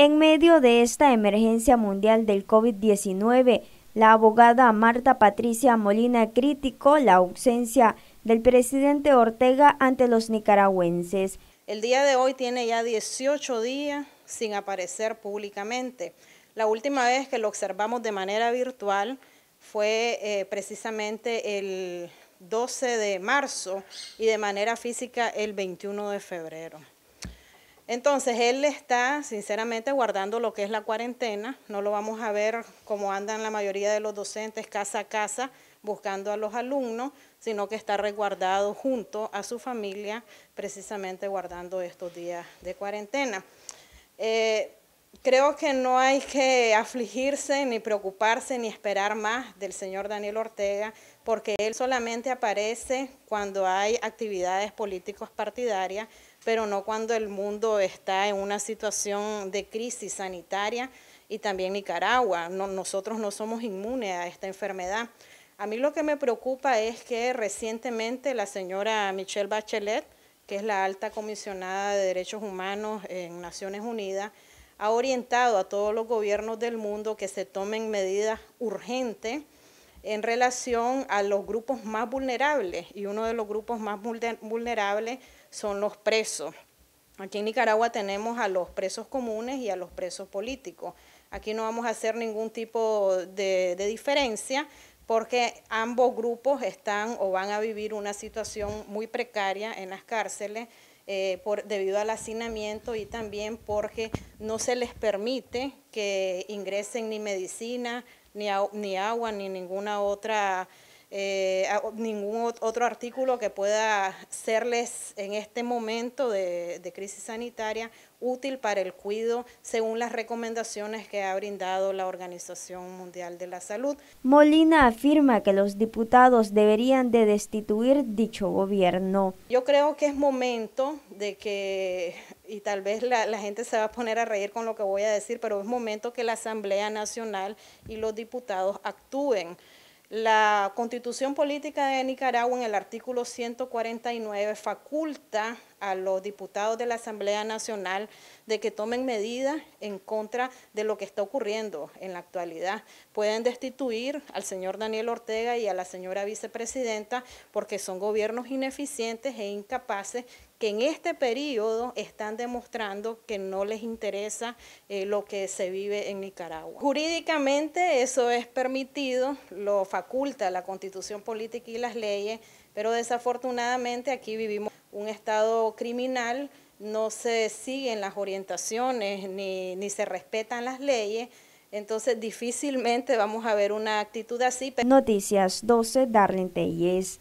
En medio de esta emergencia mundial del COVID-19, la abogada Marta Patricia Molina criticó la ausencia del presidente Ortega ante los nicaragüenses. El día de hoy tiene ya 18 días sin aparecer públicamente. La última vez que lo observamos de manera virtual fue eh, precisamente el 12 de marzo y de manera física el 21 de febrero. Entonces, él está sinceramente guardando lo que es la cuarentena, no lo vamos a ver como andan la mayoría de los docentes casa a casa buscando a los alumnos, sino que está resguardado junto a su familia, precisamente guardando estos días de cuarentena. Eh, creo que no hay que afligirse, ni preocuparse, ni esperar más del señor Daniel Ortega, porque él solamente aparece cuando hay actividades políticos partidarias, pero no cuando el mundo está en una situación de crisis sanitaria y también Nicaragua. nosotros no somos inmunes a esta enfermedad. A mí lo que me preocupa es que recientemente la señora Michelle Bachelet, que es la alta comisionada de derechos humanos en Naciones Unidas, ha orientado a todos los gobiernos del mundo que se tomen medidas urgentes en relación a los grupos más vulnerables y uno de los grupos más vulnerables son los presos. Aquí en Nicaragua tenemos a los presos comunes y a los presos políticos. Aquí no vamos a hacer ningún tipo de, diferencia porque ambos grupos están o van a vivir una situación muy precaria en las cárceles eh, por, debido al hacinamiento y también porque no se les permite que ingresen ni medicina, ni, ni agua, ni ninguna otra eh, ningún otro artículo que pueda serles en este momento de, crisis sanitaria útil para el cuido según las recomendaciones que ha brindado la Organización Mundial de la Salud. Molina afirma que los diputados deberían de destituir dicho gobierno. Yo creo que es momento de que, y tal vez la gente se va a poner a reír con lo que voy a decir, pero es momento que la Asamblea Nacional y los diputados actúen. La constitución política de Nicaragua en el artículo 149 faculta a los diputados de la Asamblea Nacional de que tomen medidas en contra de lo que está ocurriendo en la actualidad. Pueden destituir al señor Daniel Ortega y a la señora vicepresidenta porque son gobiernos ineficientes e incapaces que en este periodo están demostrando que no les interesa eh, lo que se vive en Nicaragua. Jurídicamente eso es permitido, lo faculta la constitución política y las leyes, pero desafortunadamente aquí vivimos un Estado criminal, no se siguen las orientaciones ni, ni se respetan las leyes, entonces difícilmente vamos a ver una actitud así. Noticias 12, Darlene Telles.